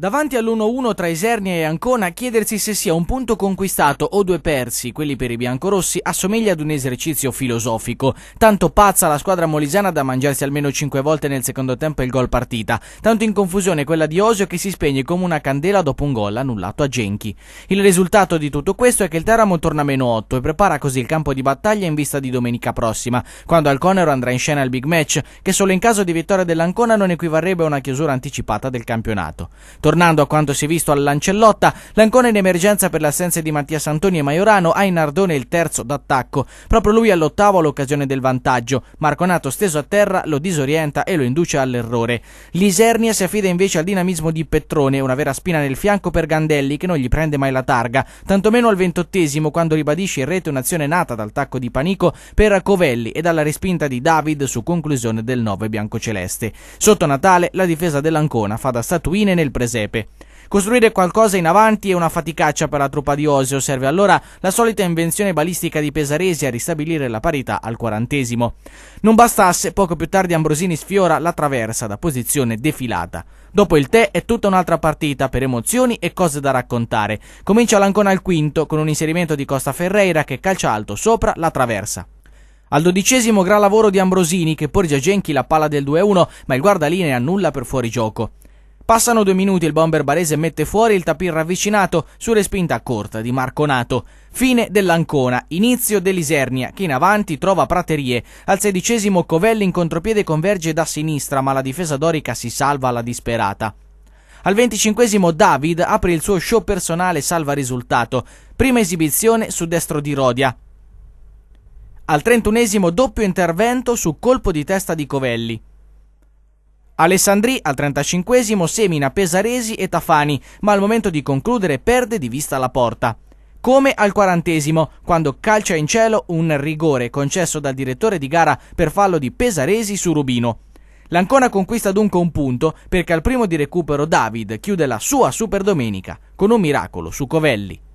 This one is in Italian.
Davanti all'1-1 tra Isernia e Ancona, chiedersi se sia un punto conquistato o due persi, quelli per i biancorossi, assomiglia ad un esercizio filosofico. Tanto pazza la squadra molisana da mangiarsi almeno 5 volte nel secondo tempo il gol partita, tanto in confusione quella di Osio che si spegne come una candela dopo un gol annullato a Genchi. Il risultato di tutto questo è che il Teramo torna a meno 8 e prepara così il campo di battaglia in vista di domenica prossima, quando Alconero andrà in scena al big match, che solo in caso di vittoria dell'Ancona non equivarrebbe a una chiusura anticipata del campionato. Tornando a quanto si è visto all'Ancellotta, l'Ancona in emergenza per l'assenza di Mattia Santoni e Maiorano ha in Ardone il terzo d'attacco. Proprio lui all'ottavo all'occasione del vantaggio. Marconato steso a terra lo disorienta e lo induce all'errore. Lisernia si affida invece al dinamismo di Petrone, una vera spina nel fianco per Gandelli che non gli prende mai la targa, tantomeno al ventottesimo quando ribadisce in rete un'azione nata dal tacco di Panico per Covelli e dalla respinta di David su conclusione del 9 biancoceleste. Sotto Natale la difesa dell'Ancona fa da statuine nel presente presepe. Costruire qualcosa in avanti è una faticaccia per la truppa di Osio, serve allora la solita invenzione balistica di Pesaresi a ristabilire la parità al quarantesimo. Non bastasse, poco più tardi Ambrosini sfiora la traversa da posizione defilata. Dopo il tè è tutta un'altra partita per emozioni e cose da raccontare. Comincia l'Ancona al quinto con un inserimento di Costa Ferreira che calcia alto sopra la traversa. Al dodicesimo gran lavoro di Ambrosini che porge a Genchi la palla del 2-1 ma il guardalinee annulla per fuori gioco. Passano due minuti, e il bomber barese mette fuori il tapir ravvicinato su respinta corta di Marconato. Fine dell'Ancona, inizio dell'Isernia, che in avanti trova Praterie. Al sedicesimo Covelli in contropiede converge da sinistra, ma la difesa dorica si salva alla disperata. Al venticinquesimo David apre il suo show personale salva risultato. Prima esibizione su destro di Rodia. Al trentunesimo doppio intervento su colpo di testa di Covelli. Alessandri al 35 semina Pesaresi e Tafani, ma al momento di concludere perde di vista la porta. Come al quarantesimo, quando calcia in cielo un rigore concesso dal direttore di gara per fallo di Pesaresi su Rubino. L'Ancona conquista dunque un punto perché al primo di recupero David chiude la sua Super Domenica con un miracolo su Covelli.